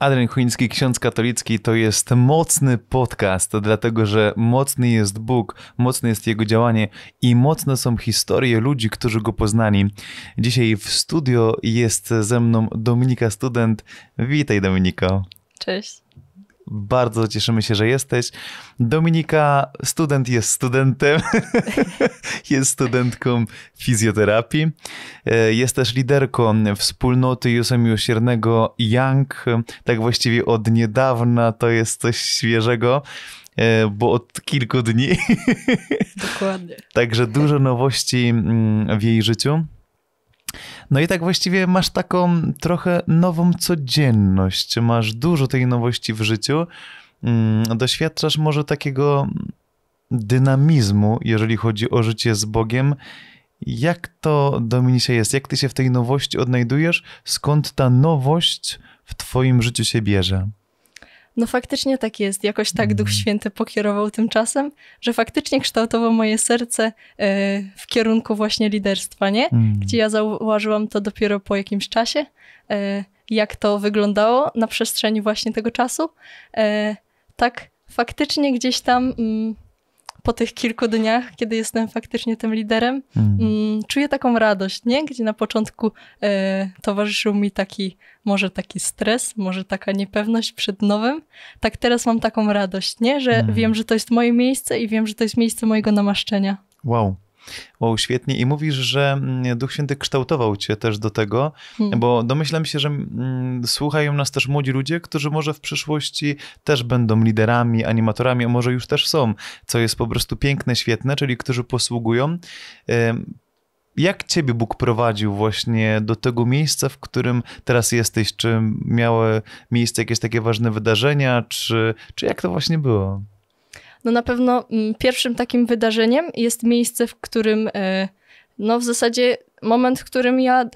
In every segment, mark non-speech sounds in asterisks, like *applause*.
Adrian Chuński, ksiądz katolicki, to jest mocny podcast, dlatego że mocny jest Bóg, mocne jest Jego działanie i mocne są historie ludzi, którzy Go poznali. Dzisiaj w studio jest ze mną Dominika Student. Witaj Dominiko. Cześć. Bardzo cieszymy się, że jesteś. Dominika, student jest studentem, *laughs* jest studentką fizjoterapii. E, jest też liderką wspólnoty Jusa Miłosiernego Young. Tak właściwie od niedawna to jest coś świeżego e, bo od kilku dni. *laughs* Dokładnie. Także dużo nowości mm, w jej życiu. No i tak właściwie masz taką trochę nową codzienność, masz dużo tej nowości w życiu, mm, doświadczasz może takiego dynamizmu, jeżeli chodzi o życie z Bogiem. Jak to, Dominisie, jest? Jak ty się w tej nowości odnajdujesz? Skąd ta nowość w twoim życiu się bierze? No faktycznie tak jest. Jakoś tak Duch mm. Święty pokierował tym czasem, że faktycznie kształtował moje serce e, w kierunku właśnie liderstwa, nie? Mm. Gdzie ja zauważyłam to dopiero po jakimś czasie, e, jak to wyglądało na przestrzeni właśnie tego czasu. E, tak faktycznie gdzieś tam mm, po tych kilku dniach, kiedy jestem faktycznie tym liderem, mhm. mm. czuję taką radość, nie? Gdzie na początku e, towarzyszył mi taki, może taki stres, może taka niepewność przed nowym. Tak teraz mam taką radość, nie? Że mm. wiem, że to jest moje miejsce i wiem, że to jest miejsce mojego namaszczenia. Wow. Wow, świetnie. I mówisz, że mm, Duch Święty kształtował cię też do tego, hmm. bo domyślam się, że mm, słuchają nas też młodzi ludzie, którzy może w przyszłości też będą liderami, animatorami, a może już też są, co jest po prostu piękne, świetne, czyli którzy posługują. Jak ciebie Bóg prowadził właśnie do tego miejsca, w którym teraz jesteś? Czy miały miejsce jakieś takie ważne wydarzenia, czy, czy jak to właśnie było? no na pewno mm, pierwszym takim wydarzeniem jest miejsce, w którym e, no w zasadzie moment, w którym ja e,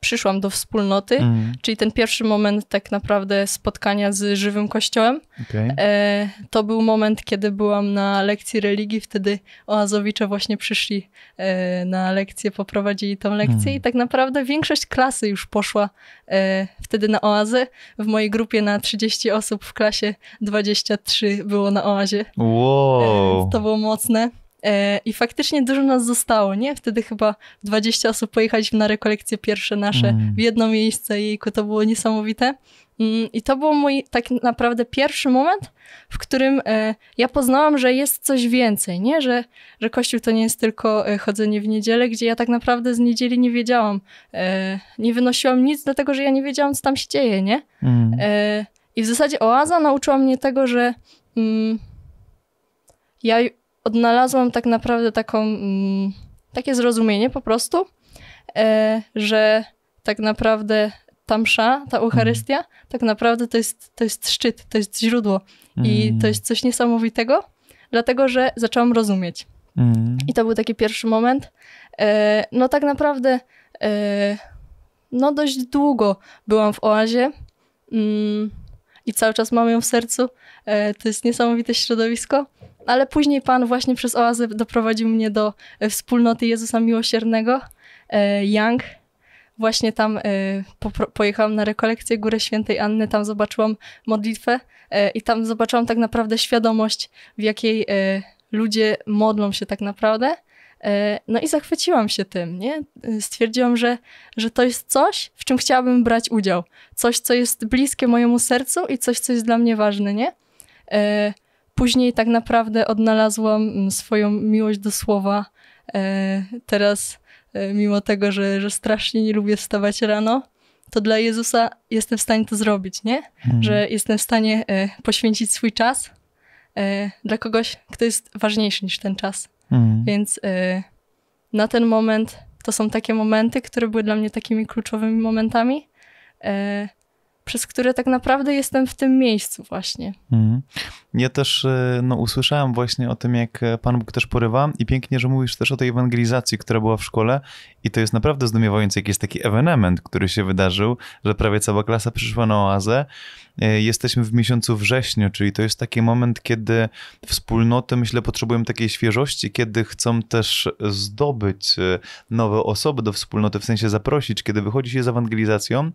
przyszłam do wspólnoty, mm. czyli ten pierwszy moment tak naprawdę spotkania z żywym kościołem. Okay. E, to był moment, kiedy byłam na lekcji religii, wtedy oazowicze właśnie przyszli e, na lekcję, poprowadzili tą lekcję mm. i tak naprawdę większość klasy już poszła e, wtedy na oazę. W mojej grupie na 30 osób w klasie 23 było na oazie. Wow. to było mocne. E, I faktycznie dużo nas zostało, nie? Wtedy chyba 20 osób pojechaliśmy na rekolekcje pierwsze nasze mm. w jedno miejsce i to było niesamowite. Mm, I to był mój tak naprawdę pierwszy moment, w którym e, ja poznałam, że jest coś więcej, nie? Że, że Kościół to nie jest tylko e, chodzenie w niedzielę, gdzie ja tak naprawdę z niedzieli nie wiedziałam, nie wynosiłam nic, dlatego że ja nie wiedziałam, co tam się dzieje, nie? Mm. I w zasadzie oaza nauczyła mnie tego, że mm, ja odnalazłam tak naprawdę taką, mm, takie zrozumienie po prostu, e, że tak naprawdę ta msza, ta Eucharystia, tak naprawdę to jest, to jest szczyt, to jest źródło i mm. to jest coś niesamowitego, dlatego że zaczęłam rozumieć. Mm. I to był taki pierwszy moment. E, no tak naprawdę e, no dość długo byłam w oazie i cały czas mam ją w sercu. E, to jest niesamowite środowisko. Ale później Pan właśnie przez oazę doprowadził mnie do e, wspólnoty Jezusa Miłosiernego, e, Young. Właśnie tam pojechałam na rekolekcję Górę Świętej Anny, tam zobaczyłam modlitwę i tam zobaczyłam tak naprawdę świadomość, w jakiej ludzie modlą się tak naprawdę E, no i zachwyciłam się tym, nie? E, stwierdziłam, że, że to jest coś, w czym chciałabym brać udział. Coś, co jest bliskie mojemu sercu i coś, co jest dla mnie ważne, nie? E, później tak naprawdę odnalazłam mm, swoją miłość do słowa. Teraz, mimo tego, że, że strasznie nie lubię wstawać rano, to dla Jezusa jestem w stanie to zrobić, nie? Mhm. Że jestem w stanie poświęcić swój czas dla kogoś, kto jest ważniejszy niż ten czas. Mhm. Więc y, na ten moment to są takie momenty, które były dla mnie takimi kluczowymi momentami, y, przez które tak naprawdę jestem w tym miejscu właśnie. Mm ja też e, no, usłyszałem właśnie o tym, jak e, Pan Bóg też porywa i pięknie, że mówisz też o tej ewangelizacji, która była w szkole i to jest naprawdę zdumiewające, jaki jest taki ewenement, który się wydarzył, że prawie cała klasa przyszła na oazę. E, jesteśmy w miesiącu wrześniu, czyli to jest taki moment, kiedy wspólnoty, myślę, potrzebują takiej świeżości, kiedy chcą też zdobyć nowe osoby do wspólnoty, w sensie zaprosić, kiedy wychodzi się z ewangelizacją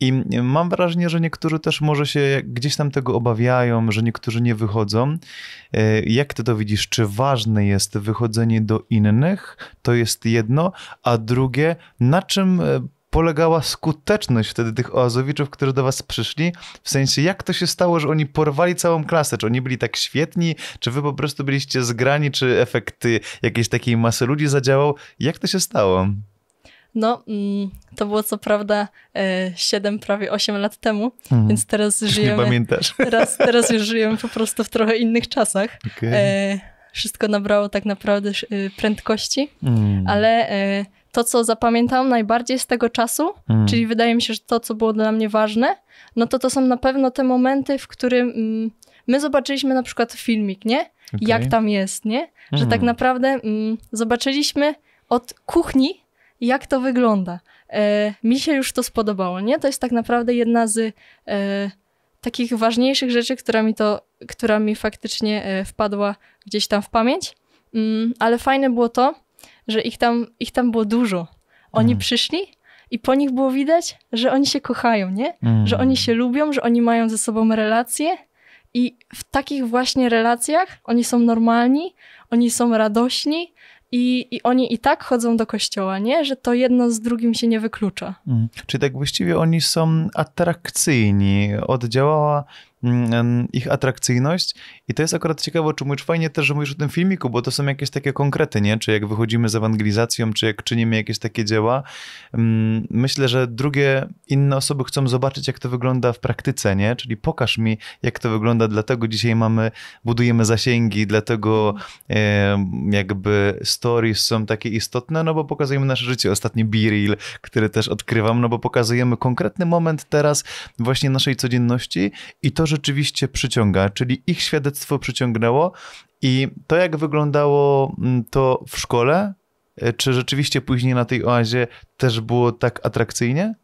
i mam wrażenie, że niektórzy też może się gdzieś tam tego obawiają, że niektórzy nie wychodzą. E, jak ty to widzisz? Czy ważne jest wychodzenie do innych? To jest jedno. A drugie, na czym e, polegała skuteczność wtedy tych oazowiczów, którzy do was przyszli? W sensie, jak to się stało, że oni porwali całą klasę? Czy oni byli tak świetni? Czy wy po prostu byliście zgrani? Czy efekt y, jakiejś takiej masy ludzi zadziałał? Jak to się stało? No, mm, to było co prawda 7, e, prawie 8 lat temu, mhm. więc teraz już żyjemy. Nie pamiętasz. *laughs* Teraz, teraz już żyjemy po prostu w trochę innych czasach. Okay. E, wszystko nabrało tak naprawdę e, prędkości, mm. ale to, co zapamiętałam najbardziej z tego czasu, mm. czyli wydaje mi się, że to, co było dla mnie ważne, no to to są na pewno te momenty, w którym my zobaczyliśmy na przykład filmik, nie? Okay. Jak tam jest, nie? Że tak naprawdę zobaczyliśmy od kuchni jak to wygląda. E, mi się już to spodobało, nie? To jest tak naprawdę jedna z e, takich ważniejszych rzeczy, która mi, to, która mi faktycznie e, wpadła gdzieś tam w pamięć. Mm, ale fajne było to, że ich tam, ich tam było dużo. Oni mm. przyszli i po nich było widać, że oni się kochają, nie? Mm. Że oni się lubią, że oni mają ze sobą relacje. I w takich właśnie relacjach oni są normalni, oni są radośni, i, i oni i tak chodzą do kościoła, nie? Że to jedno z drugim się nie wyklucza. Mm. Czyli tak właściwie oni są atrakcyjni. Oddziałała Mm, ich atrakcyjność. I to jest akurat ciekawe, czy mówisz fajnie też, że mówisz o tym filmiku, bo to są jakieś takie konkrety, nie? Czy jak wychodzimy z ewangelizacją, czy jak czynimy jakieś takie dzieła. Mm, myślę, że drugie, inne osoby chcą zobaczyć, jak to wygląda w praktyce, nie? Czyli pokaż mi, jak to wygląda, dlatego dzisiaj mamy, budujemy zasięgi, dlatego e, jakby stories są takie istotne, no bo pokazujemy nasze życie. Ostatni B-Reel, który też odkrywam, no bo pokazujemy konkretny moment teraz właśnie naszej codzienności i to, że rzeczywiście przyciąga, czyli ich świadectwo przyciągnęło i to, jak wyglądało mm, to w szkole, e, czy rzeczywiście później na tej oazie też było tak atrakcyjnie?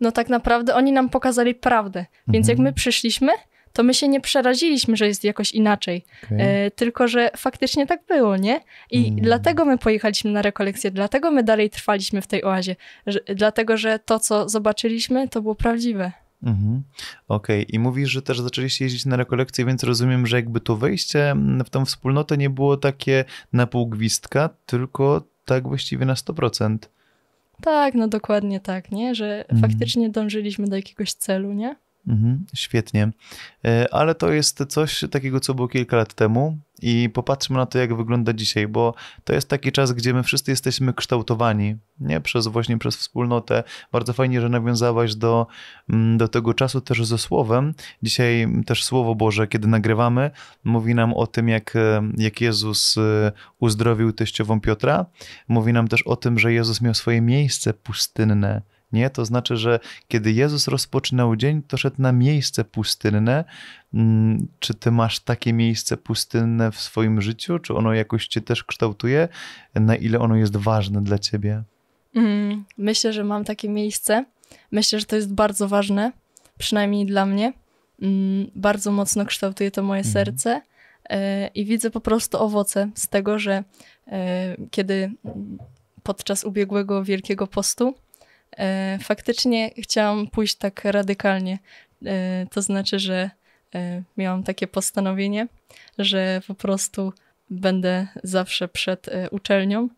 No tak naprawdę oni nam pokazali prawdę, więc mhm. jak my przyszliśmy, to my się nie przeraziliśmy, że jest jakoś inaczej, okay. e, tylko że faktycznie tak było, nie? I mm. dlatego my pojechaliśmy na rekolekcję, dlatego my dalej trwaliśmy w tej oazie, że, dlatego że to, co zobaczyliśmy, to było prawdziwe. Mhm. Okej, okay. i mówisz, że też zaczęliście jeździć na rekolekcje, więc rozumiem, że jakby to wejście w tą wspólnotę nie było takie na pół gwizdka, tylko tak właściwie na 100%. Tak, no dokładnie tak, nie? Że mhm. faktycznie dążyliśmy do jakiegoś celu, nie? Mhm, świetnie. E, ale to jest coś takiego, co było kilka lat temu i popatrzmy na to, jak wygląda dzisiaj, bo to jest taki czas, gdzie my wszyscy jesteśmy kształtowani, nie? Przez właśnie przez wspólnotę. Bardzo fajnie, że nawiązałaś do, mm, do tego czasu też ze słowem. Dzisiaj też Słowo Boże, kiedy nagrywamy, mówi nam o tym, jak, e, jak Jezus e, uzdrowił teściową Piotra. Mówi nam też o tym, że Jezus miał swoje miejsce pustynne, nie? To znaczy, że kiedy Jezus rozpoczynał dzień, to szedł na miejsce pustynne. Mm, czy ty masz takie miejsce pustynne w swoim życiu? Czy ono jakoś cię też kształtuje? Na ile ono jest ważne dla ciebie? Mm, myślę, że mam takie miejsce. Myślę, że to jest bardzo ważne, przynajmniej dla mnie. Mm, bardzo mocno kształtuje to moje mhm. serce e, i widzę po prostu owoce z tego, że e, kiedy podczas ubiegłego Wielkiego Postu E, faktycznie chciałam pójść tak radykalnie. E, to znaczy, że e, miałam takie postanowienie, że po prostu będę zawsze przed uczelnią.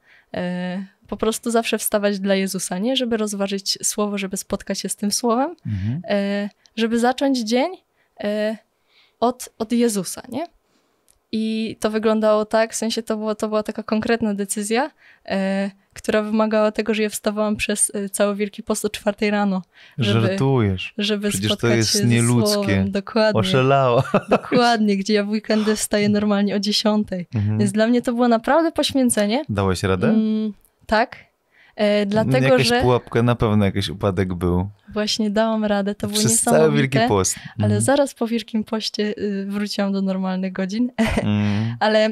Po prostu zawsze wstawać dla Jezusa, nie? Żeby rozważyć słowo, żeby spotkać się z tym słowem, mhm. żeby zacząć dzień od, od Jezusa, nie? I to wyglądało tak, w sensie to, było, to była taka konkretna decyzja, e, która wymagała tego, że ja wstawałam przez e, cały Wielki Post o czwartej rano. Żeby, Żartujesz. Żeby Przecież spotkać to jest się nieludzkie. Dokładnie. Oszalało. Dokładnie, gdzie ja w weekendy wstaję normalnie o dziesiątej. Mhm. Więc dla mnie to było naprawdę poświęcenie. Dałeś radę? Mm, tak. E, dlatego, Jakaś że... pułapka, na pewno jakiś upadek był. Właśnie dałam radę, to Przez było niesamowite. cały Wielki Post. Ale mhm. zaraz po Wielkim Poście y, wróciłam do normalnych godzin. *laughs* Mhm. Mm. ale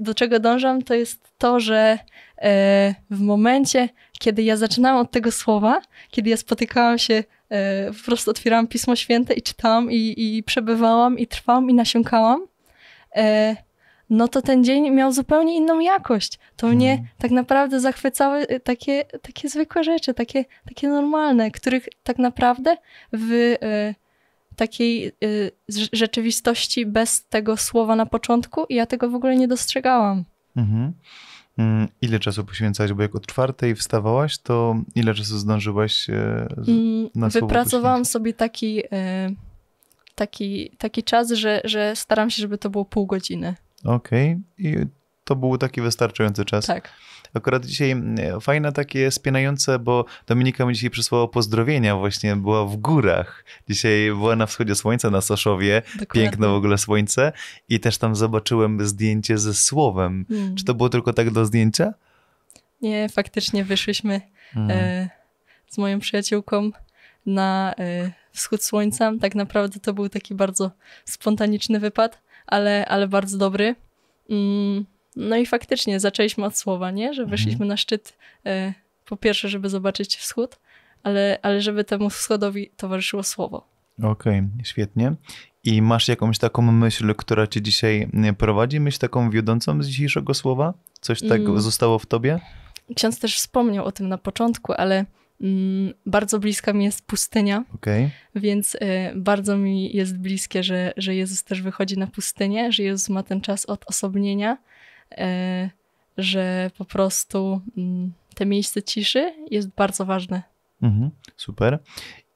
do czego dążam, to jest to, że e, w momencie, kiedy ja zaczynałam od tego słowa, kiedy ja spotykałam się e, po prostu otwierałam Pismo Święte i czytałam i, i przebywałam i trwałam i nasiąkałam, no to ten dzień miał zupełnie inną jakość. To mhm. mnie tak naprawdę zachwycały y, takie, takie zwykłe rzeczy, takie, takie normalne, których tak naprawdę w y, takiej y, rzeczywistości bez tego słowa na początku ja tego w ogóle nie dostrzegałam. Mhm. Mm, ile czasu poświęcałaś, bo jak od czwartej wstawałaś, to ile czasu zdążyłaś e, mm, na słowo Wypracowałam poświęcić? sobie taki, e, taki, taki czas, że, że staram się, żeby to było pół godziny. Okej. Okay. I to był taki wystarczający czas. Tak. Akurat dzisiaj fajne takie spienające, bo Dominika mi dzisiaj przysłała pozdrowienia właśnie, była w górach. Dzisiaj była na wschodzie słońca na Soszowie, Dokładnie. piękne w ogóle słońce i też tam zobaczyłem zdjęcie ze Słowem. Mm. Czy to było tylko tak do zdjęcia? Nie, faktycznie wyszliśmy mm. e, z moją przyjaciółką na e, wschód słońca. Tak naprawdę to był taki bardzo spontaniczny wypad ale, ale bardzo dobry. Mm, no i faktycznie zaczęliśmy od słowa, nie? Że mhm. weszliśmy mhm. na szczyt e, po pierwsze, żeby zobaczyć wschód, ale, ale żeby temu wschodowi towarzyszyło słowo. Okej, okay, świetnie. I masz jakąś taką myśl, która cię dzisiaj prowadzi, myśl taką wiodącą z dzisiejszego słowa? Coś tak mm. zostało w tobie? Ksiądz też wspomniał o tym na początku, ale Mm, bardzo bliska mi jest pustynia, okay. więc y, bardzo mi jest bliskie, że, że Jezus też wychodzi na pustynię, że Jezus ma ten czas od osobnienia, y, że po prostu mm, te miejsce ciszy jest bardzo ważne. Mhm, super.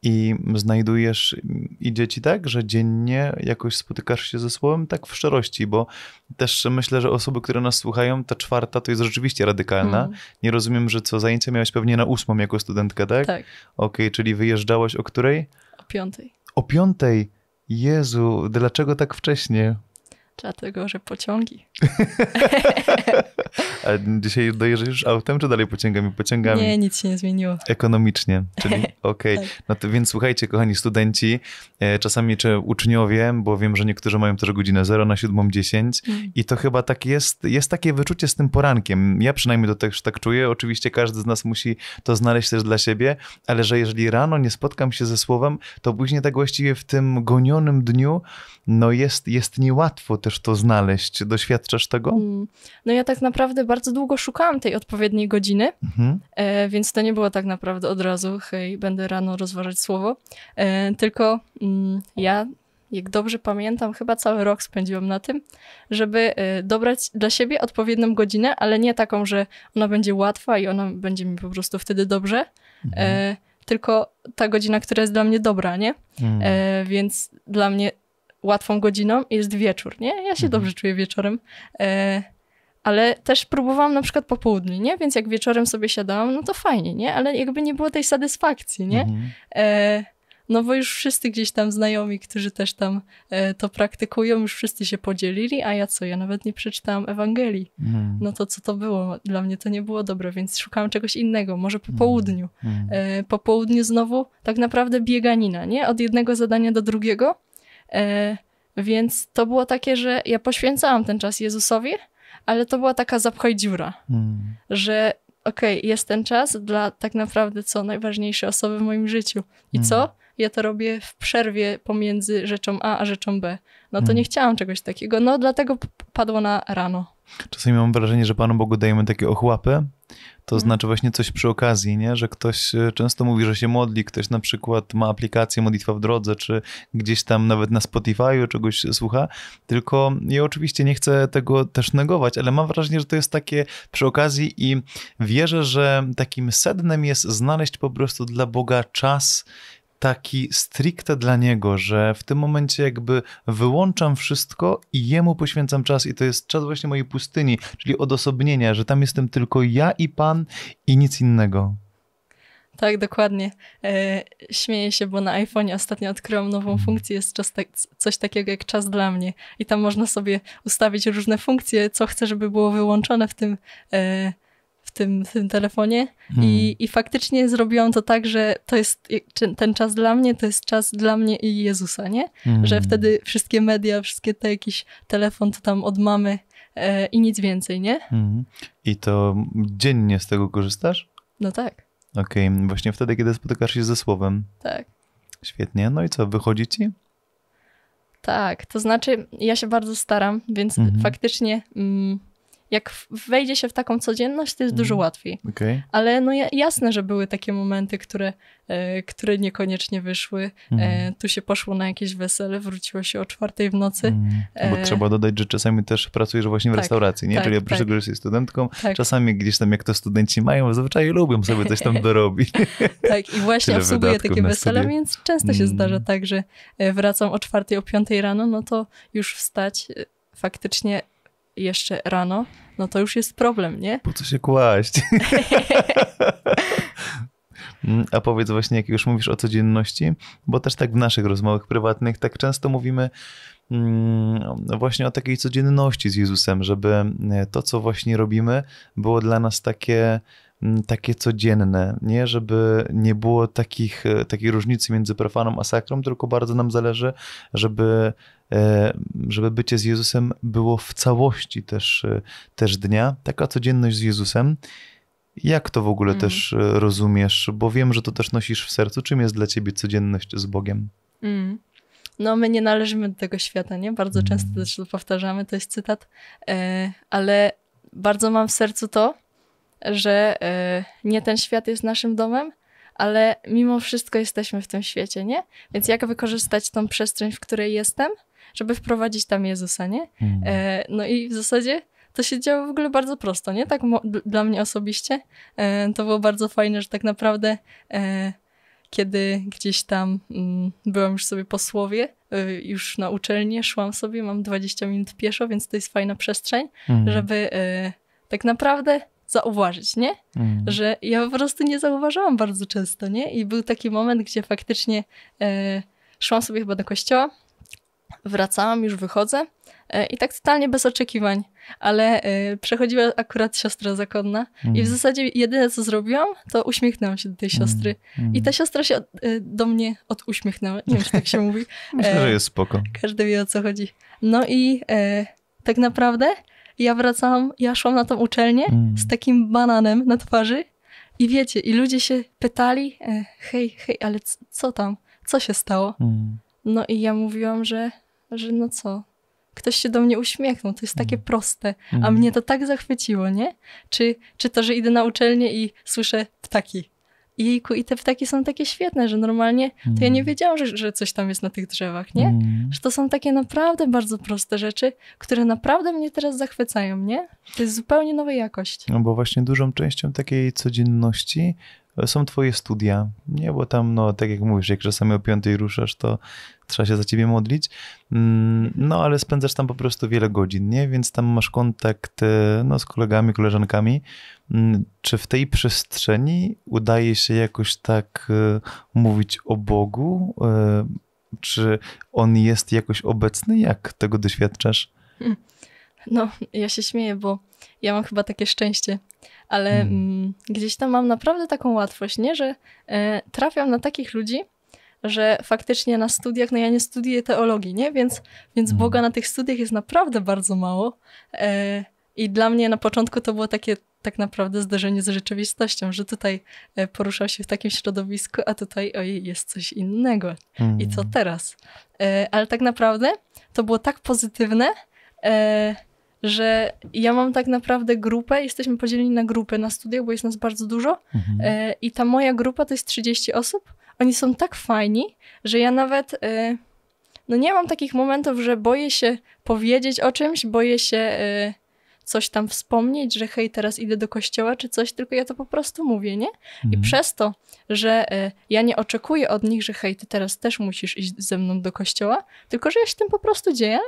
I znajdujesz, idzie ci tak, że dziennie jakoś spotykasz się ze słowem tak w szczerości, bo też myślę, że osoby, które nas słuchają, ta czwarta to jest rzeczywiście radykalna. Mm. Nie rozumiem, że co, zajęcia miałaś pewnie na ósmą jako studentka, tak? Tak. Okej, okay, czyli wyjeżdżałaś o której? O piątej. O piątej? Jezu, dlaczego tak wcześnie? Dlatego, że pociągi. *laughs* A dzisiaj dojeżdżasz już autem, czy dalej pociągami? Pociągami. Nie, nic się nie zmieniło. Ekonomicznie, czyli *laughs* tak. okej. Okay. No to więc słuchajcie, kochani studenci, e, czasami czy uczniowie, bo wiem, że niektórzy mają też godzinę 0 na 7.10 mm. i to chyba tak jest, jest takie wyczucie z tym porankiem. Ja przynajmniej to też tak czuję. Oczywiście każdy z nas musi to znaleźć też dla siebie, ale że jeżeli rano nie spotkam się ze słowem, to później tak właściwie w tym gonionym dniu, no jest, jest niełatwo też to znaleźć. Doświadczasz tego? Mm. No ja tak naprawdę bardzo bardzo długo szukałam tej odpowiedniej godziny, mhm. e, więc to nie było tak naprawdę od razu, hej, będę rano rozważać słowo, e, tylko mm, ja, jak dobrze pamiętam, chyba cały rok spędziłam na tym, żeby e, dobrać dla siebie odpowiednią godzinę, ale nie taką, że ona będzie łatwa i ona będzie mi po prostu wtedy dobrze, e, mhm. tylko ta godzina, która jest dla mnie dobra, nie? Mhm. więc dla mnie łatwą godziną jest wieczór, nie? Ja się mhm. dobrze czuję wieczorem. E, ale też próbowałam na przykład po południu, nie? Więc jak wieczorem sobie siadałam, no to fajnie, nie? Ale jakby nie było tej satysfakcji, nie? Mhm. E, no bo już wszyscy gdzieś tam znajomi, którzy też tam e, to praktykują, już wszyscy się podzielili, a ja co? Ja nawet nie przeczytałam Ewangelii. Mhm. No to co to było? Dla mnie to nie było dobre, więc szukałam czegoś innego, może po mhm. południu. Mhm. E, po południu znowu tak naprawdę bieganina, nie? Od jednego zadania do drugiego. E, więc to było takie, że ja poświęcałam ten czas Jezusowi, ale to była taka zapchaj dziura, mm. że okej, okay, jest ten czas dla tak naprawdę co najważniejsze osoby w moim życiu. I mm. co? Ja to robię w przerwie pomiędzy rzeczą A a rzeczą B. No to hmm. nie chciałam czegoś takiego, no dlatego padło na rano. Czasami mam wrażenie, że Panu Bogu dajemy takie ochłapy, to mhm. znaczy właśnie coś przy okazji, nie? że ktoś e, często mówi, że się modli, ktoś na przykład ma aplikację Modlitwa w Drodze, czy gdzieś tam nawet na Spotify'u czegoś słucha, tylko ja oczywiście nie chcę tego też negować, ale mam wrażenie, że to jest takie przy okazji i wierzę, że takim sednem jest znaleźć po prostu dla Boga czas taki stricte dla niego, że w tym momencie jakby wyłączam wszystko i jemu poświęcam czas i to jest czas właśnie mojej pustyni, czyli odosobnienia, że tam jestem tylko ja i Pan i nic innego. Tak, dokładnie. E, śmieję się, bo na iPhone ostatnio odkryłam nową mhm. funkcję, jest czas tak, coś takiego jak czas dla mnie. I tam można sobie ustawić różne funkcje, co chcę, żeby było wyłączone w tym e, tym, w tym telefonie. Hmm. I, I faktycznie zrobiłam to tak, że to jest ten czas dla mnie, to jest czas dla mnie i Jezusa, nie? Hmm. Że wtedy wszystkie media, wszystkie te jakiś telefon, to tam od mamy e, i nic więcej, nie? Hmm. I to dziennie z tego korzystasz? No tak. Okej, okay. właśnie wtedy, kiedy spotykasz się ze słowem. Tak. Świetnie. No i co, wychodzi ci? Tak, to znaczy ja się bardzo staram, więc mhm. faktycznie... Mm, jak wejdzie się w taką codzienność, to jest mm. dużo łatwiej. Okay. Ale no jasne, że były takie momenty, które, e, które niekoniecznie wyszły. E, mm. E, tu się poszło na jakieś wesele, wróciło się o czwartej w nocy. Mm. No bo e... trzeba dodać, że czasami też pracujesz właśnie w tak, restauracji, nie? Tak, Czyli oprócz tak. tego, że jesteś studentką, tak. czasami gdzieś tam, jak to studenci mają, zazwyczaj lubią sobie coś tam *laughs* dorobić. tak, i właśnie obsługuję takie wesele, więc często się mm. zdarza tak, że e, wracam o czwartej, o piątej rano, no to już wstać e, faktycznie jeszcze rano, no to już jest problem, nie? Po co się kłaść? Mm, a powiedz właśnie, jak już mówisz o codzienności, bo też tak w naszych rozmowach prywatnych tak często mówimy mm, właśnie o takiej codzienności z Jezusem, żeby e, to, co właśnie robimy, było dla nas takie mm, takie codzienne, nie? Żeby nie było takich, e, takiej różnicy między profaną a sakrą, tylko bardzo nam zależy, żeby E, żeby bycie z Jezusem było w całości też, e, też dnia, taka codzienność z Jezusem. Jak to w ogóle mm. też e, rozumiesz? Bo wiem, że to też nosisz w sercu. Czym jest dla ciebie codzienność z Bogiem? Mm. No, my nie należymy do tego świata, nie? Bardzo mm. często też to powtarzamy, to jest cytat, ale bardzo mam w sercu to, że nie ten świat jest naszym domem, ale mimo wszystko jesteśmy w tym świecie, nie? Więc jak wykorzystać tą przestrzeń, w której jestem, żeby wprowadzić tam Jezusa, nie? Mm. E, no i w zasadzie to się działo w ogóle bardzo prosto, nie? Tak dla mnie osobiście. E, to było bardzo fajne, że tak naprawdę e, kiedy gdzieś tam mm, byłam już sobie po słowie, e, już na uczelnię, szłam sobie, mam 20 minut pieszo, więc to jest fajna przestrzeń, mm. żeby e, tak naprawdę zauważyć, nie? Mm. Że ja po prostu nie zauważałam bardzo często, nie? I był taki moment, gdzie faktycznie e, szłam sobie chyba do kościoła, wracałam, już wychodzę e, i tak totalnie bez oczekiwań, ale e, przechodziła akurat siostra zakonna mm. i w mm. zasadzie jedyne co zrobiłam, to uśmiechnęłam się do tej siostry mm. i ta siostra się od, e, do mnie oduśmiechnęła, nie wiem czy tak się mówi. *laughs* Myślę, że jest spoko. Każdy wie o co chodzi. No i e, tak naprawdę ja wracałam, ja szłam na tą uczelnię mm. z takim bananem na twarzy i wiecie, i ludzie się pytali, e, hej, hej, ale co tam? Co się stało? Mm. No i ja mówiłam, że że no co, ktoś się do mnie uśmiechnął, to jest takie mm. proste, a mm. mnie to tak zachwyciło, nie? Czy, czy to, że idę na uczelnię i słyszę ptaki. Jejku, i te ptaki są takie świetne, że normalnie to ja nie mm. wiedziałam, że, że coś tam jest na tych drzewach, nie? Że to są takie naprawdę bardzo proste rzeczy, które naprawdę mnie teraz zachwycają, nie? To jest zupełnie nowa jakość. No bo właśnie dużą częścią takiej codzienności są twoje studia, nie? Bo tam, no, tak jak mówisz, jak czasami o piątej ruszasz, to trzeba się za ciebie modlić, mm, no, ale spędzasz tam po prostu wiele godzin, nie? Więc tam masz kontakt, e, no, z kolegami, koleżankami. Mm, czy w tej przestrzeni udaje się jakoś tak e, mówić o Bogu? E, czy On jest jakoś obecny? Jak tego doświadczasz? Hmm. No, ja się śmieję, bo ja mam chyba takie szczęście, ale mm. mm. gdzieś tam mam naprawdę taką łatwość, nie? że e, trafiam na takich ludzi, że faktycznie na studiach, no ja nie studiuję teologii, nie? Więc, więc mm. Boga na tych studiach jest naprawdę bardzo mało. E, I dla mnie na początku to było takie tak naprawdę zderzenie z rzeczywistością, że tutaj e, poruszał się w takim środowisku, a tutaj ojej, jest coś innego. Mm. I co teraz? E, ale tak naprawdę to było tak pozytywne, e, że ja mam tak naprawdę grupę, jesteśmy podzieleni na grupy na studiach, bo jest nas bardzo dużo mhm. e, i ta moja grupa to jest 30 osób. Oni są tak fajni, że ja nawet e, no nie mam takich momentów, że boję się powiedzieć o czymś, boję się e, coś tam wspomnieć, że hej, teraz idę do kościoła czy coś, tylko ja to po prostu mówię, nie? Mhm. I przez to, że e, ja nie oczekuję od nich, że hej, ty teraz też musisz iść ze mną do kościoła, tylko że ja się tym po prostu dzieje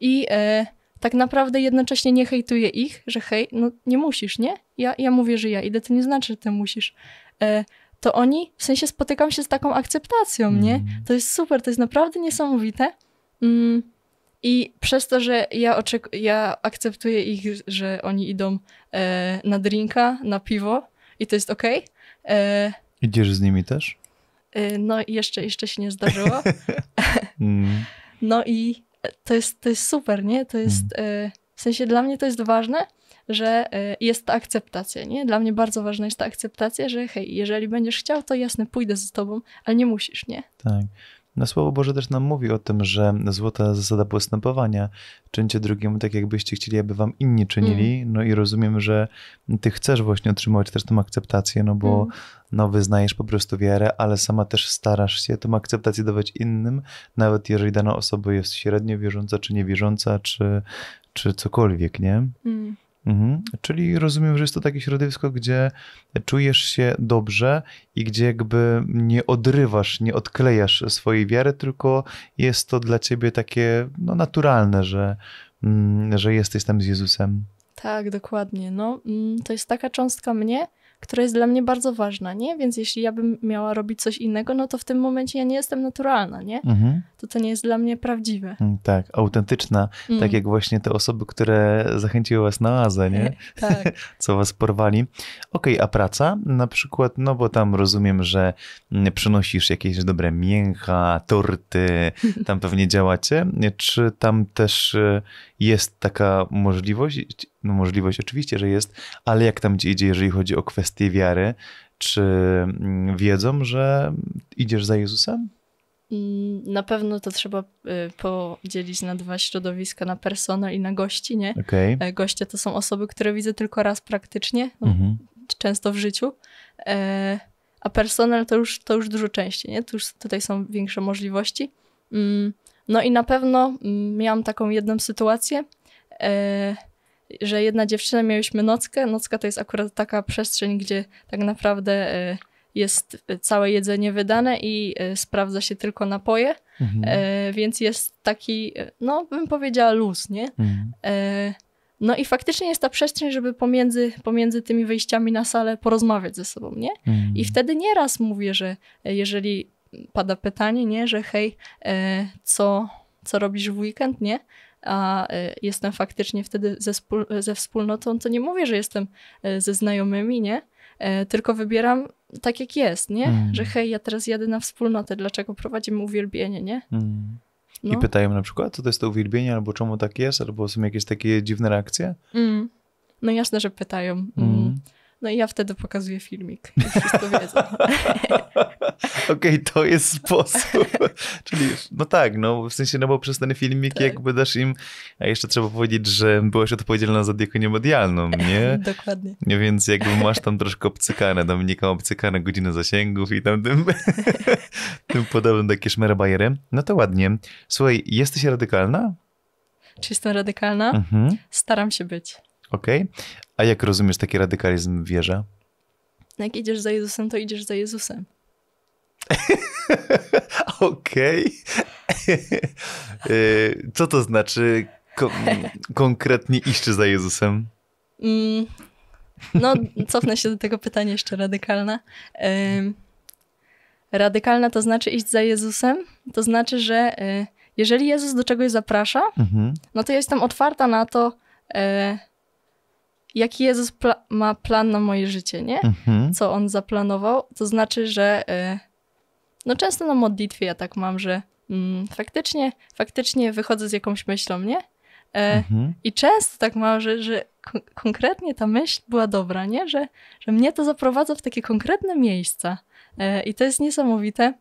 i e, tak naprawdę jednocześnie nie hejtuję ich, że hej, no nie musisz, nie? Ja, ja mówię, że ja idę, to nie znaczy, że ty musisz. E, to oni, w sensie spotykam się z taką akceptacją, nie? Mhm. To jest super, to jest naprawdę niesamowite. Mm. I przez to, że ja, oczek- ja akceptuję ich, że oni idą e, na drinka, na piwo i to jest okej. Okay. E, Idziesz z nimi też? E, no jeszcze, jeszcze się nie zdarzyło. *laughs* mm. No i to jest, to jest super, nie? To jest, mhm. e, w sensie dla mnie to jest ważne, że e, jest ta akceptacja, nie? Dla mnie bardzo ważna jest ta akceptacja, że hej, jeżeli będziesz chciał, to jasne, pójdę z tobą, ale nie musisz, nie? Tak. Na no, Słowo Boże też nam mówi o tym, że złota zasada postępowania. Czyńcie drugiemu tak, jakbyście chcieli, aby wam inni czynili. Mm. No i rozumiem, że ty chcesz właśnie otrzymać też tą akceptację, no bo mm. no, wyznajesz po prostu wiarę, ale sama też starasz się tą akceptację dawać innym, nawet jeżeli dana osoba jest średnio wierząca, czy niewierząca, czy, czy cokolwiek, nie? Mm. Mhm. Czyli rozumiem, że jest to takie środowisko, gdzie czujesz się dobrze i gdzie jakby nie odrywasz, nie odklejasz swojej wiary, tylko jest to dla ciebie takie no, naturalne, że, mm, że jesteś tam z Jezusem. Tak, dokładnie. No, mm, to jest taka cząstka mnie, która jest dla mnie bardzo ważna, nie? Więc jeśli ja bym miała robić coś innego, no to w tym momencie ja nie jestem naturalna, nie? Mhm. To to nie jest dla mnie prawdziwe. Mm, tak, autentyczna, tak mm. tak jak właśnie te osoby, które zachęciły was na oazę, nie? *laughs* tak. *laughs* Co was porwali. Okej, okay, a praca na przykład, no bo tam rozumiem, że mm, przynosisz jakieś dobre mięcha, torty, *laughs* tam pewnie działacie. Czy tam też y, jest taka możliwość no możliwość oczywiście, że jest, ale jak tam ci idzie, jeżeli chodzi o kwestie wiary, czy mm, wiedzą, że idziesz za Jezusem? Na pewno to trzeba y, podzielić na dwa środowiska, na personel i na gości, nie? Okay. E, goście to są osoby, które widzę tylko raz praktycznie, no, mhm. często w życiu, e, a personel to już, to już dużo częściej, nie? Tu już tutaj są większe możliwości. Mm, no i na pewno mm, miałam taką jedną sytuację, e, że jedna dziewczyna miałyśmy nockę. Nocka to jest akurat taka przestrzeń, gdzie tak naprawdę e, jest e, całe jedzenie wydane i e, sprawdza się tylko napoje, mhm. więc jest taki, no bym powiedziała luz, nie? Mhm. No i faktycznie jest ta przestrzeń, żeby pomiędzy, pomiędzy tymi wejściami na salę porozmawiać ze sobą, nie? Mhm. I wtedy nieraz mówię, że jeżeli pada pytanie, nie, że hej, co, co robisz w weekend, nie? a e, jestem faktycznie wtedy ze, ze wspólnotą, to nie mówię, że jestem e, ze znajomymi, nie? E, tylko wybieram tak, jak jest, nie? Mm. Że hej, ja teraz jadę na wspólnotę, dlaczego prowadzimy uwielbienie, nie? Mm. No. I pytają na przykład, co to jest to uwielbienie, albo czemu tak jest, albo są jakieś takie dziwne reakcje? Mm. No jasne, że pytają. Mm. mm. No i ja wtedy pokazuję filmik i wszystko wiedzą. *laughs* Okej, okay, to jest sposób. *laughs* Czyli, no tak, no w sensie, no bo przez ten filmik tak. jakby dasz im, a jeszcze trzeba powiedzieć, że byłaś odpowiedzialna za diakonię medialną, nie? *laughs* Dokładnie. No więc jakby masz tam troszkę obcykane, tam nika obcykane godziny zasięgów i tam tym, tym do takie szmerebajery. No to ładnie. Słuchaj, jesteś radykalna? Czy jestem radykalna? Mhm. Staram się być. Okej. Okay. A jak rozumiesz taki radykalizm w wierze? Jak idziesz za Jezusem, to idziesz za Jezusem. *laughs* Okej. *laughs* Y, co to znaczy konkretnie iść za Jezusem? Mm, no, cofnę się do tego pytania jeszcze radykalna. Ym, radykalna to znaczy iść za Jezusem, to znaczy, że y, jeżeli Jezus do czegoś zaprasza, mhm. no to ja jestem otwarta na to, y, jaki Jezus pla ma plan na moje życie, nie? Mhm. Co on zaplanował, to znaczy, że y, no często na modlitwie ja tak mam, że mm, faktycznie, faktycznie wychodzę z jakąś myślą, nie? E, mhm. I często tak mam, że, że konkretnie ta myśl była dobra, nie? Że, że mnie to zaprowadza w takie konkretne miejsca. E, I to jest niesamowite,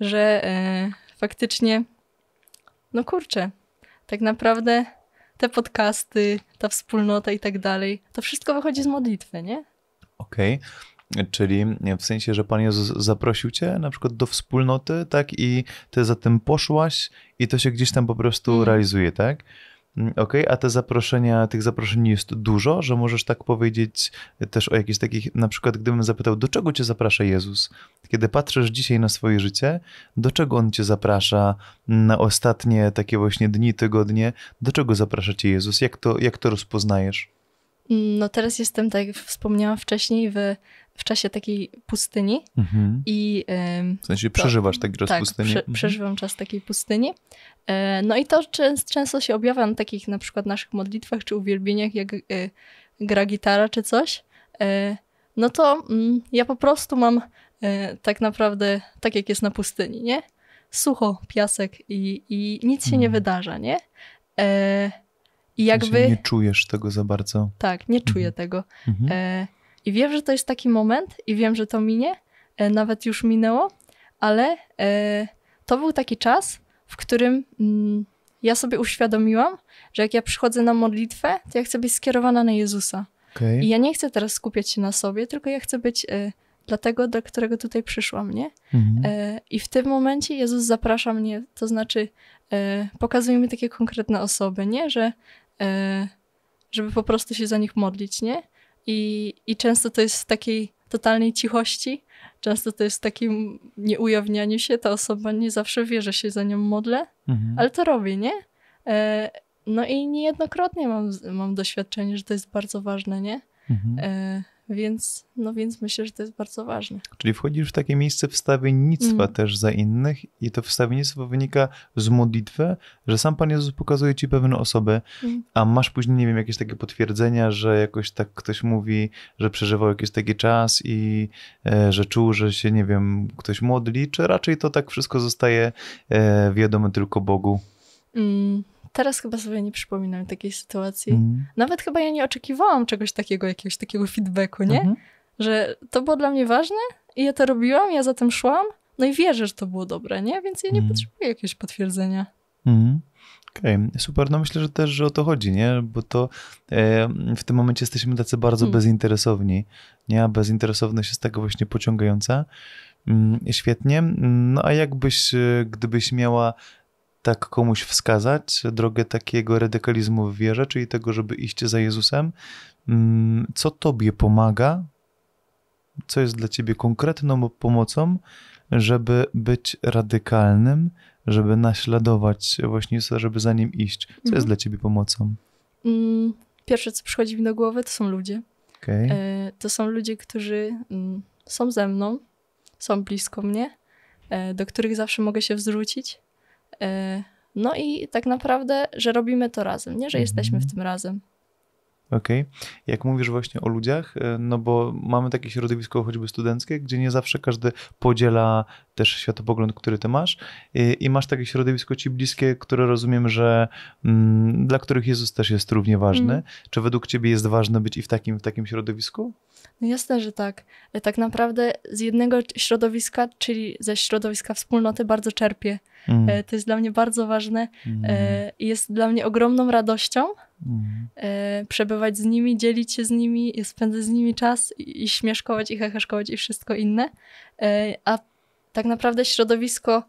że e, faktycznie, no kurczę, tak naprawdę te podcasty, ta wspólnota i tak dalej, to wszystko wychodzi z modlitwy, nie? Okej. Okay. Czyli w sensie, że Pan Jezus zaprosił Cię na przykład do wspólnoty, tak? I Ty za tym poszłaś i to się gdzieś tam po prostu mm. realizuje, tak? Mm, OK, a te zaproszenia, tych zaproszeń jest dużo, że możesz tak powiedzieć e, też o jakichś takich, na przykład gdybym zapytał, do czego cię zaprasza Jezus? Kiedy patrzysz dzisiaj na swoje życie, do czego On cię zaprasza na ostatnie takie właśnie dni, tygodnie? Do czego zaprasza cię Jezus? Jak to, jak to rozpoznajesz? Mm, no teraz jestem, tak jak wspomniałam wcześniej, w w czasie takiej pustyni mhm. i... w sensie przeżywasz taki czas tak, pustyni? Prze, mhm. przeżywam czas takiej pustyni. E, no i to często, często się objawia na takich na przykład naszych modlitwach czy uwielbieniach, jak yy, gra gitara czy coś. E, no to mm, ja po prostu mam tak naprawdę, tak jak jest na pustyni, nie? Sucho, piasek i, i nic się mhm. nie wydarza, nie? I jakby... nie czujesz tego za bardzo. Tak, nie czuję mhm. tego. Mhm. I wiem, że to jest taki moment i wiem, że to minie, e, nawet już minęło, ale e, to był taki czas, w którym mm, ja sobie uświadomiłam, że jak ja przychodzę na modlitwę, to ja chcę być skierowana na Jezusa. Okay. I ja nie chcę teraz skupiać się na sobie, tylko ja chcę być e, dla tego, do którego tutaj przyszłam, nie? Mhm. I w tym momencie Jezus zaprasza mnie, to znaczy pokazuje mi takie konkretne osoby, nie? Że, żeby po prostu się za nich modlić, nie? I, I często to jest w takiej totalnej cichości, często to jest w takim nieujawnianiu się. Ta osoba nie zawsze wie, że się za nią modlę, mhm. ale to robię, nie? E, no i niejednokrotnie mam, mam doświadczenie, że to jest bardzo ważne, nie? Mhm. E, więc, no więc myślę, że to jest bardzo ważne. Czyli wchodzisz w takie miejsce wstawiennictwa mm. też za innych i to wstawiennictwo wynika z modlitwy, że sam Pan Jezus pokazuje ci pewną osobę, mm. a masz później, nie wiem, jakieś takie potwierdzenia, że jakoś tak ktoś mówi, że przeżywał jakiś taki czas i e, że czuł, że się, nie wiem, ktoś modli, czy raczej to tak wszystko zostaje e, wiadome tylko Bogu? Mm. Teraz chyba sobie nie przypominam takiej sytuacji. Mhm. Nawet chyba ja nie oczekiwałam czegoś takiego, jakiegoś takiego feedbacku, nie? Mhm. Że to było dla mnie ważne i ja to robiłam, ja za tym szłam, no i wierzę, że to było dobre, nie? Więc ja nie mhm. potrzebuję jakiegoś potwierdzenia. Mhm. Okej, okay. super. No myślę, że też że o to chodzi, nie? Bo to e, w tym momencie jesteśmy tacy bardzo bezinteresowni, nie? A bezinteresowność jest tego właśnie pociągająca. Mm, świetnie. No a jakbyś, e, gdybyś miała tak komuś wskazać drogę takiego radykalizmu w wierze, czyli tego, żeby iść za Jezusem. Mm, co Tobie pomaga? Co jest dla Ciebie konkretną pomocą, żeby być radykalnym, żeby naśladować właśnie Jezusa, żeby za Nim iść? Co mhm. jest dla Ciebie pomocą? Mm, pierwsze, co przychodzi mi do głowy, to są ludzie. Okay. E, to są ludzie, którzy mm, są ze mną, są blisko mnie, e, do których zawsze mogę się wzrzucić Y, no i tak naprawdę, że robimy to razem, nie, że mhm. jesteśmy w tym razem. Okej. Okay. Jak mówisz właśnie o ludziach, y, no bo mamy takie środowisko choćby studenckie, gdzie nie zawsze każdy podziela też światopogląd, który ty masz y, i, masz takie środowisko ci bliskie, które rozumiem, że mm, dla których Jezus też jest równie ważny. Mm. Czy według ciebie jest ważne być i w takim, w takim środowisku? No jasne, że tak. E, tak naprawdę z jednego środowiska, czyli ze środowiska wspólnoty, bardzo czerpię. E, mm. To jest dla mnie bardzo ważne. E, mm. Jest dla mnie ogromną radością mm. przebywać z nimi, dzielić się z nimi, spędzać z nimi czas i śmieszkować, i hecheszkować i wszystko inne. A tak naprawdę środowisko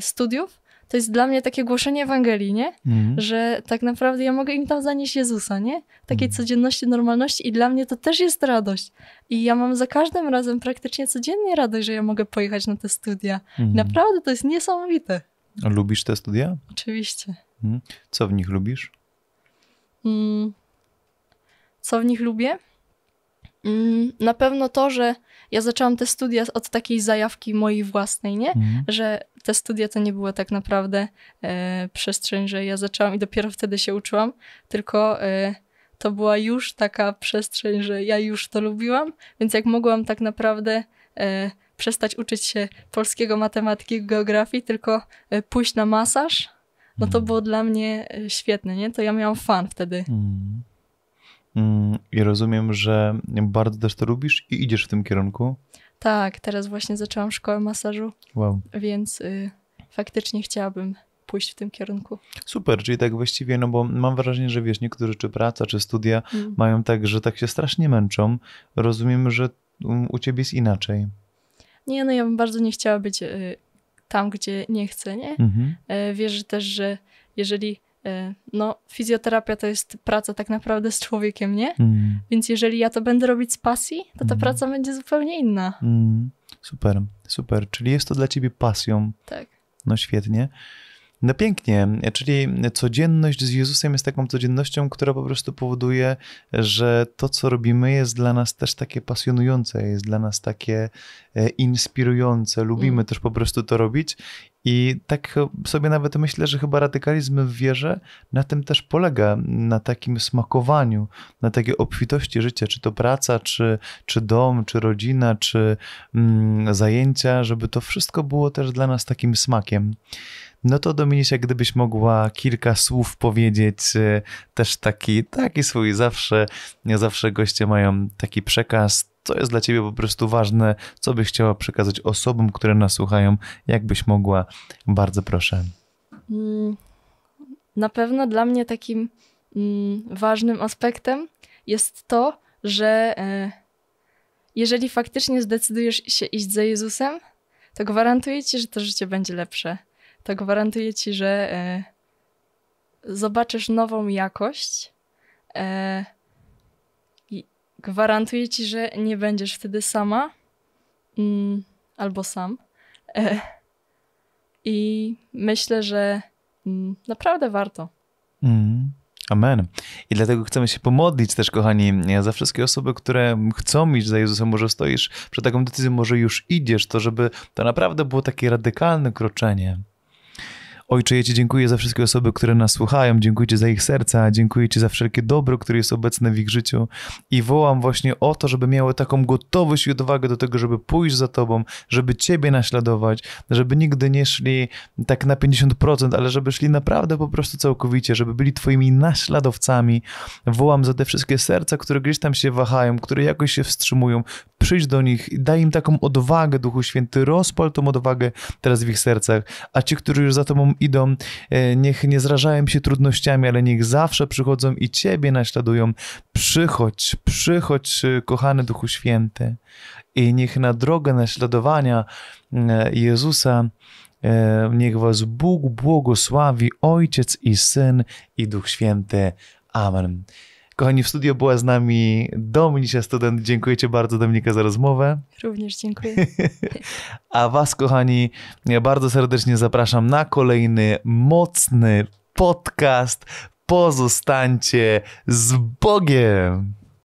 studiów to jest dla mnie takie głoszenie Ewangelii, nie? Mhm. Że tak naprawdę ja mogę im tam zanieść Jezusa, nie? Takiej mhm. codzienności, normalności i dla mnie to też jest radość. I ja mam za każdym razem praktycznie codziennie radość, że ja mogę pojechać na te studia. Mhm. Naprawdę to jest niesamowite. A lubisz te studia? Oczywiście. Co w nich lubisz? Mm. Co w nich lubię? Mm, na pewno to, że ja zaczęłam te studia od takiej zajawki mojej własnej, nie? Że te studia to nie była tak naprawdę e, przestrzeń, że ja zaczęłam i dopiero wtedy się uczyłam, tylko e, to była już taka przestrzeń, że ja już to lubiłam, więc jak mogłam tak naprawdę e, przestać uczyć się polskiego matematyki, geografii, tylko e, pójść na masaż, no to mm. było dla mnie e, świetne, nie? To ja miałam fan wtedy. Mm. Mm, I rozumiem, że bardzo też to lubisz i idziesz w tym kierunku? Tak, teraz właśnie zaczęłam szkołę masażu. Wow. Więc y, faktycznie chciałabym pójść w tym kierunku. Super, czyli tak właściwie, no bo mam wrażenie, że wiesz, niektórzy czy praca, czy studia mm. mają tak, że tak się strasznie męczą. Rozumiem, że mm, u ciebie jest inaczej. Nie, no ja bym bardzo nie chciała być y, tam, gdzie nie chcę, nie? Mhm. Y, wierzę też, że jeżeli Y, no, fizjoterapia to jest praca tak naprawdę z człowiekiem, nie? Mm. Więc jeżeli ja to będę robić z pasji, to ta mm. praca będzie zupełnie inna. Mm. Super, super. Czyli jest to dla ciebie pasją. Tak. No świetnie. No pięknie, czyli codzienność z Jezusem jest taką codziennością, która po prostu powoduje, że to, co robimy, jest dla nas też takie pasjonujące, jest dla nas takie e, inspirujące. Lubimy mm. też po prostu to robić i tak sobie nawet myślę, że chyba radykalizm w wierze na tym też polega, na takim smakowaniu, na takiej obfitości życia, czy to praca, czy, czy dom, czy rodzina, czy mm, zajęcia, żeby to wszystko było też dla nas takim smakiem. No to Dominicia, gdybyś mogła kilka słów powiedzieć, e, też taki, taki swój zawsze, zawsze goście mają taki przekaz, co jest dla ciebie po prostu ważne, co byś chciała przekazać osobom, które nas słuchają, jakbyś mogła. Bardzo proszę. Mm, na pewno dla mnie takim mm, ważnym aspektem jest to, że e, jeżeli faktycznie zdecydujesz się iść za Jezusem, to gwarantuję ci, że to życie będzie lepsze. To gwarantuję ci, że e, zobaczysz nową jakość e, Gwarantuję ci, że nie będziesz wtedy sama mm, albo sam. E, I myślę, że mm, naprawdę warto. Mm. Amen. I dlatego chcemy się pomodlić też, kochani, za wszystkie osoby, które chcą iść za Jezusem, może stoisz przed taką decyzją, może już idziesz, to żeby to naprawdę było takie radykalne kroczenie. Ojcze, ja Ci dziękuję za wszystkie osoby, które nas słuchają, dziękuję Ci za ich serca, dziękuję Ci za wszelkie dobro, które jest obecne w ich życiu i wołam właśnie o to, żeby miały taką gotowość i odwagę do tego, żeby pójść za Tobą, żeby Ciebie naśladować, żeby nigdy nie szli tak na 50%, ale żeby szli naprawdę po prostu całkowicie, żeby byli Twoimi naśladowcami. Wołam za te wszystkie serca, które gdzieś tam się wahają, które jakoś się wstrzymują. Przyjdź do nich i daj im taką odwagę, Duchu Święty, rozpal tą odwagę teraz w ich sercach, a ci, którzy już za Tobą idą, e, niech nie zrażają się trudnościami, ale niech zawsze przychodzą i Ciebie naśladują. Przychodź, przychodź, e, kochany Duchu Święty. I niech na drogę naśladowania e, Jezusa niech Was Bóg błogosławi, Ojciec i Syn i Duch Święty. Amen. Kochani, w studio była z nami Dominika Student. Dziękuję Ci bardzo, Dominika, za rozmowę. Również dziękuję. *laughs* A Was, kochani, ja bardzo serdecznie zapraszam na kolejny mocny podcast. Pozostańcie z Bogiem!